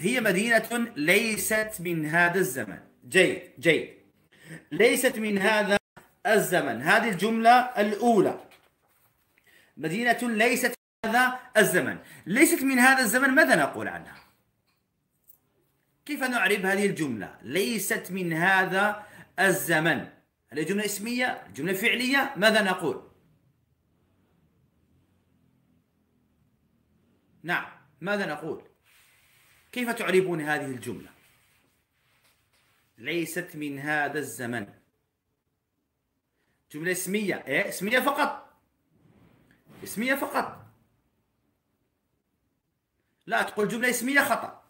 هي مدينة ليست من هذا الزمن جيد جيد ليست من هذا الزمن هذه الجملة الأولى مدينة ليست من هذا الزمن ليست من هذا الزمن ماذا نقول عنها كيف نعرب هذه الجملة ليست من هذا الزمن هل جملة اسمية جملة فعلية ماذا نقول نعم ماذا نقول كيف تعربون هذه الجملة؟ ليست من هذا الزمن جملة اسمية إيه؟ اسمية فقط اسمية فقط لا تقول جملة اسمية خطأ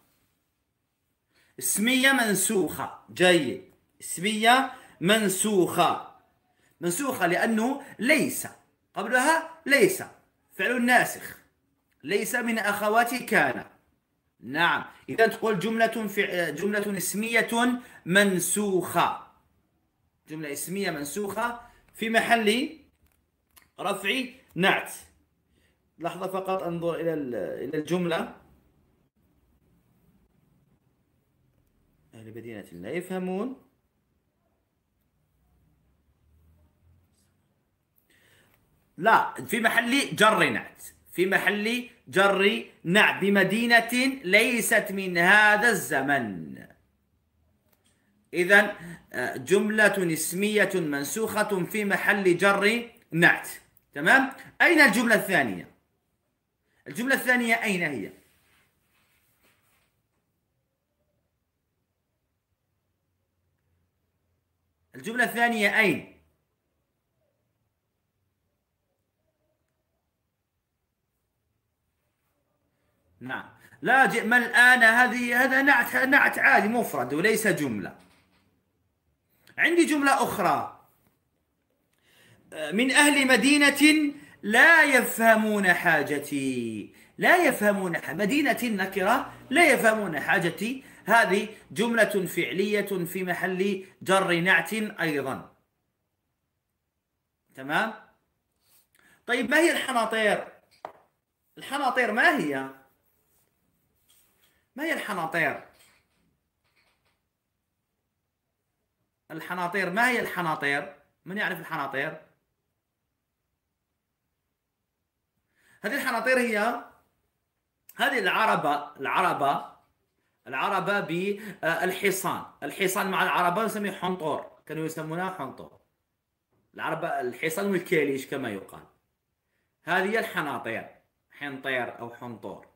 اسمية منسوخة جيد اسمية منسوخة منسوخة لأنه ليس قبلها ليس فعل ناسخ ليس من أخوات كان نعم اذا تقول جمله في جمله اسميه منسوخه جمله اسميه منسوخه في محل رفع نعت لحظه فقط انظر الى الى الجمله اهل مدينه لا يفهمون لا في محل جر نعت في محل جر نع بمدينة ليست من هذا الزمن إذا آه، جملة اسمية منسوخة في محل جر نعت تمام أين الجملة الثانية الجملة الثانية أين هي الجملة الثانية أين نعم لاجئ من الآن هذه هذا نعت نعت عادي مفرد وليس جملة عندي جملة أخرى آه، من أهل مدينة لا يفهمون حاجتي لا يفهمون مدينة نكرة لا يفهمون حاجتي هذه جملة فعلية في محل جر نعت أيضا تمام طيب ما هي الحناطير الحناطير ما هي ما هي الحناطير الحناطير ما هي الحناطير من يعرف الحناطير هذه الحناطير هي هذه العربة العربة العربة بالحصان الحصان مع العربة نسميه حنطور كانوا يسمونها حنطور العربة الحصان والكاليش كما يقال هذه الحناطير حنطير أو حنطور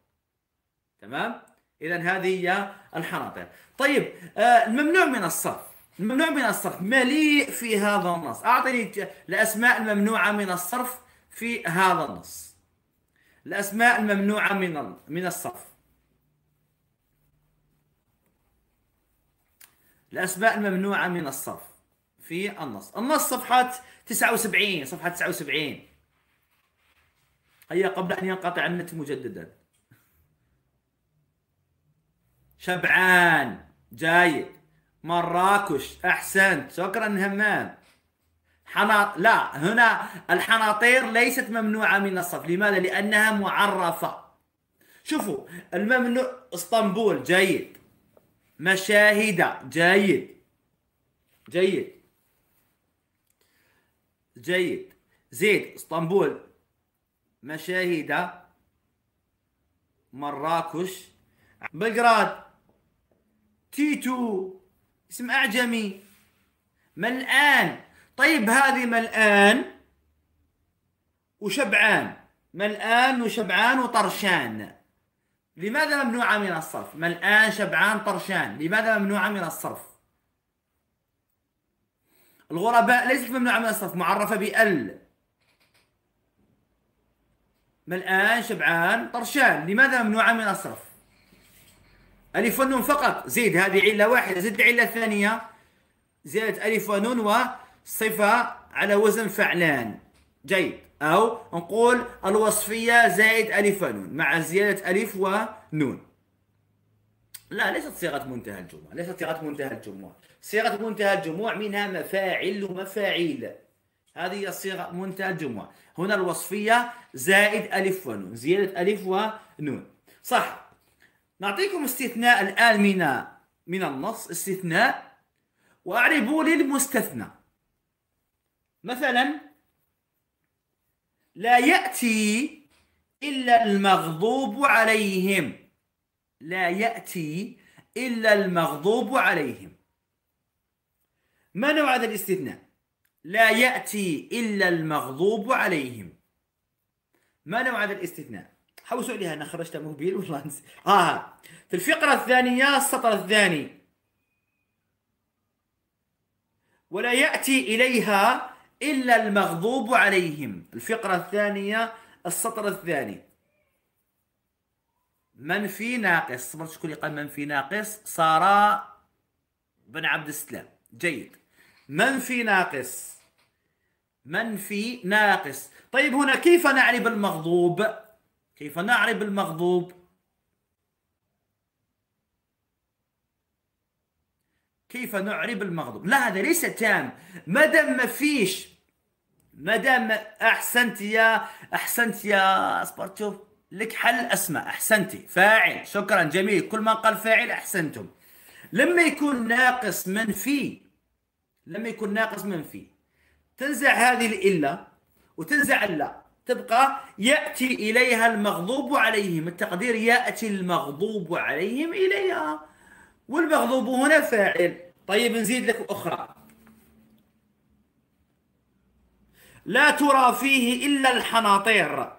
تمام اذا هذه هي الحناطير طيب آه، الممنوع من الصرف الممنوع من الصرف مليء في هذا النص اعطني الاسماء الممنوعه من الصرف في هذا النص الاسماء الممنوعه من من الصرف الاسماء الممنوعه من الصرف في النص النص صفحه 79 صفحه 79 هي قبل ان ينقطع النت مجددا شبعان جيد مراكش احسنت شكرا همام حنا لا هنا الحناطير ليست ممنوعه من الصف لماذا لانها معرفه شوفوا الممنوع اسطنبول جيد مشاهده جيد جيد جيد زيد اسطنبول مشاهده مراكش بلغراد تيتو اسم اعجمي ملآن طيب هذه ملآن وشبعان ملآن وشبعان وطرشان لماذا ممنوعة من الصرف ملآن شبعان طرشان لماذا ممنوعة من الصرف الغرباء ليست ممنوعة من الصرف معرفة بأل ملآن شبعان طرشان لماذا ممنوعة من الصرف ألف ونون فقط زيد هذه علة واحدة زد علة ثانية زيادة ألف ونون وصفة على وزن فعلان جيد أو نقول الوصفية زائد ألف ونون مع زيادة ألف ونون لا ليست صيغة منتهى الجموع ليست صيغة منتهى الجموع صيغة منتهى الجموع منها مفاعل ومفاعيل هذه هي صيغة منتهى الجموع هنا الوصفية زائد ألف ونون زيادة ألف ونون صح نعطيكم استثناء الآن من من النص استثناء وأعربوا للمستثنى مثلا لا يأتي إلا المغضوب عليهم لا يأتي إلا المغضوب عليهم ما نوع هذا الاستثناء لا يأتي إلا المغضوب عليهم ما نوع هذا الاستثناء حوسوا عليها انا خرجتها موبيل والله نسيت اه في الفقره الثانيه السطر الثاني ولا ياتي اليها الا المغضوب عليهم الفقره الثانيه السطر الثاني من في ناقص صبرت شكون اللي قال من في ناقص ساره بن عبد السلام جيد من في ناقص من في ناقص طيب هنا كيف نعرف المغضوب كيف نعرب المغضوب كيف نعرب المغضوب لا هذا ليس تام ما دام ما فيش ما دام احسنت يا احسنت يا سبارتو لك حل اسماء احسنتي فاعل شكرا جميل كل ما قال فاعل احسنتم لما يكون ناقص منفي لما يكون ناقص منفي تنزع هذه الا وتنزع اللا تبقى ياتي اليها المغضوب عليهم التقدير ياتي المغضوب عليهم اليها والمغضوب هنا فاعل طيب نزيد لك اخرى لا ترى فيه الا الحناطير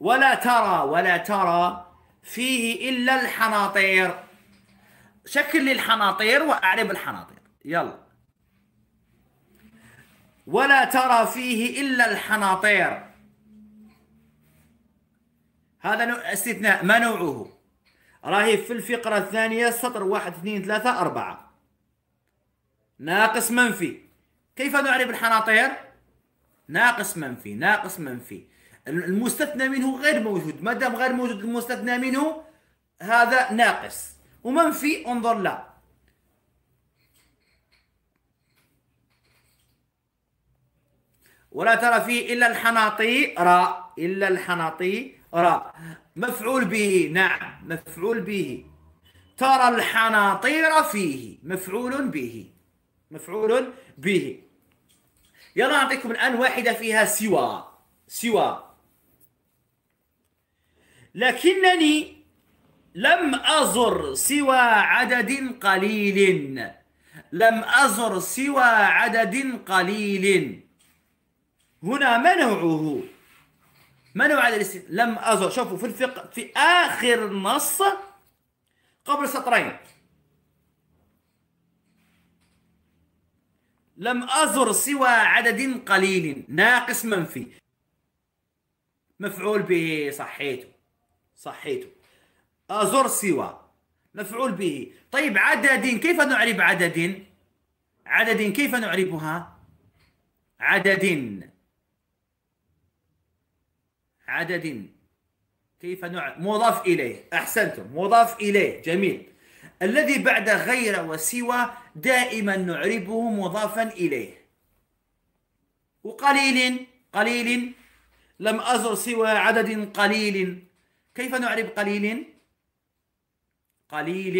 ولا ترى ولا ترى فيه الا الحناطير شكل لي الحناطير واعرب الحناطير يلا ولا ترى فيه إلا الحناطير هذا استثناء ما نوعه راهي في الفقرة الثانية سطر واحد اثنين ثلاثة أربعة ناقص منفي كيف نعرف الحناطير؟ ناقص منفي ناقص منفي المستثنى منه غير موجود ما دام غير موجود المستثنى منه هذا ناقص ومنفي انظر لا ولا ترى فيه إلا الحناطير إلا الحناطير مفعول به نعم مفعول به ترى الحناطير فيه مفعول به مفعول به يلا أعطيكم الآن واحدة فيها سوى سوى لكنني لم أزر سوى عدد قليل لم أزر سوى عدد قليل هنا منعه منع على الاستثناء لم أزر شوفوا في الفقه في آخر النص قبل سطرين لم أزر سوى عدد قليل ناقص منفي مفعول به صحيته صحيته أزر سوى مفعول به طيب عدد كيف نعرب عدد عدد كيف نعربها عدد عدد كيف نوع مضاف إليه أحسنتم مضاف إليه جميل الذي بعد غير وسوى دائما نعربه مضافا إليه وقليل قليل لم أزر سوى عدد قليل كيف نعرب قليل قليل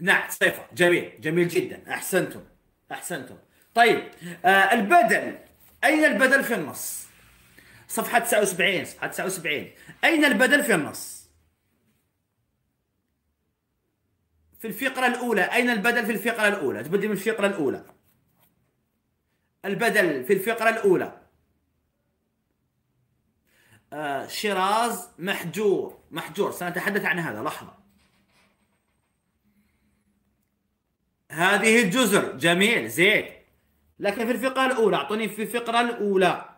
نعم صفة جميل جميل جدا أحسنتم أحسنتم طيب آه البدل اين البدل في النص صفحه 79 صفحه 79 اين البدل في النص في الفقره الاولى اين البدل في الفقره الاولى تبدي من الفقره الاولى البدل في الفقره الاولى آه شيراز محجور محجور سنتحدث عن هذا لحظه هذه الجزر جميل زين لكن في الفقرة الأولى أعطوني في الفقرة الأولى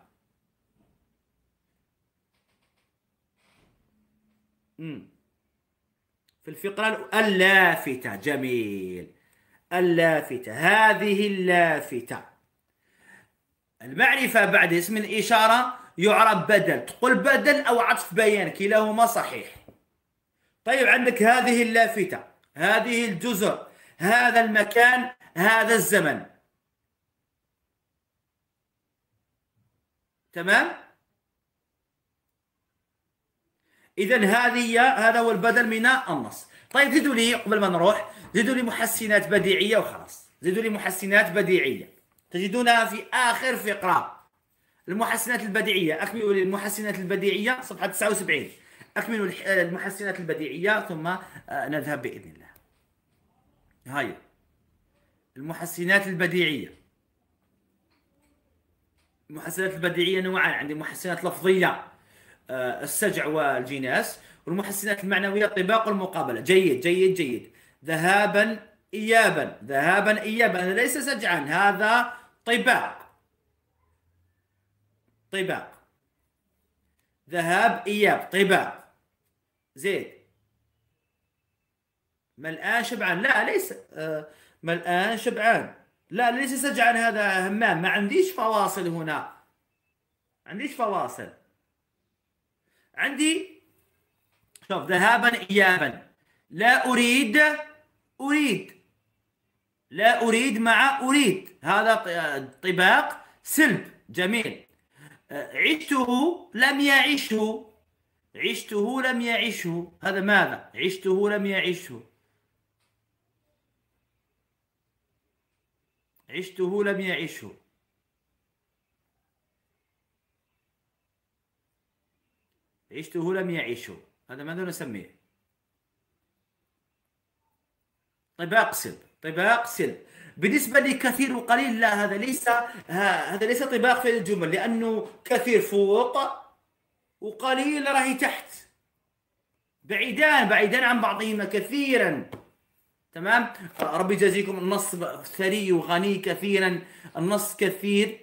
في الفقرة اللافتة جميل اللافتة هذه اللافتة المعرفة بعد اسم الإشارة يعرب بدل تقول بدل أو عطف بيان كلاهما صحيح طيب عندك هذه اللافتة هذه الجزر هذا المكان هذا الزمن تمام اذا هذه هذا هو البدل من النص طيب زيدوا لي قبل ما نروح زيدوا لي محسنات بديعيه وخلاص زيدوا لي محسنات بديعيه تجدونها في اخر فقره المحسنات البديعيه اكملوا لي المحسنات البديعيه صفحه 79 اكملوا المحسنات البديعيه ثم آه، نذهب باذن الله هاي المحسنات البديعيه المحسنات البديعيه نوعان عندي محسنات لفظيه آه، السجع والجناس والمحسنات المعنويه الطباق والمقابله جيد جيد جيد ذهابا ايابا ذهابا ايابا هذا ليس سجعا هذا طباق طباق ذهاب اياب طباق زيد ملآن شبعان لا ليس آه، ملآن شبعان لا ليش سجع هذا همام ما عنديش فواصل هنا ما عنديش فواصل عندي شوف ذهابا إيابا لا أريد أريد لا أريد مع أريد هذا طباق سلب جميل عشته لم يعشه عشته لم يعشه هذا ماذا عشته لم يعشه عشته لم يعشه عشته لم يعشه هذا ماذا نسميه طيب سلب طيب سلب بالنسبه لكثير وقليل لا هذا ليس هذا ليس طباق في الجمل لانه كثير فوق وقليل راهي تحت بعيدان بعيدان عن بعضهما كثيرا تمام ربي يجازيكم النص ثري وغني كثيرا النص كثير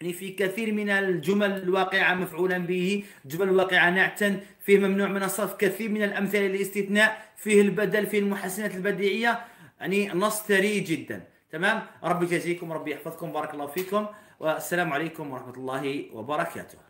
يعني في كثير من الجمل الواقعة مفعولا به جمل واقعة نعتا فيه ممنوع من الصرف كثير من الأمثلة للاستثناء فيه البدل فيه المحسنات البديعية يعني نص ثري جدا تمام ربي يجازيكم ربي يحفظكم بارك الله فيكم والسلام عليكم ورحمة الله وبركاته